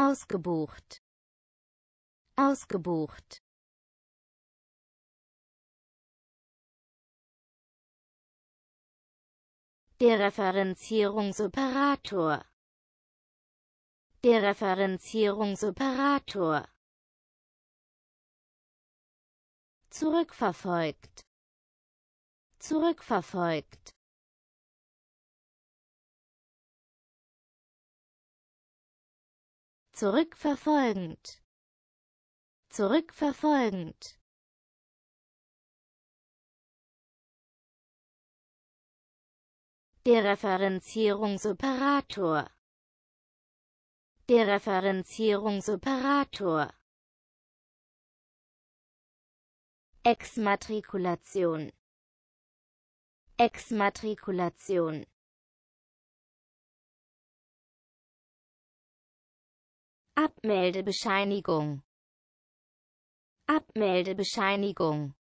ausgebucht ausgebucht Der Referenzierungsoperator Der Referenzierungsoperator Zurückverfolgt Zurückverfolgt zurückverfolgend zurückverfolgend Der Referenzierungsoperator Der Referenzierungsoperator Exmatrikulation Exmatrikulation Abmeldebescheinigung Abmeldebescheinigung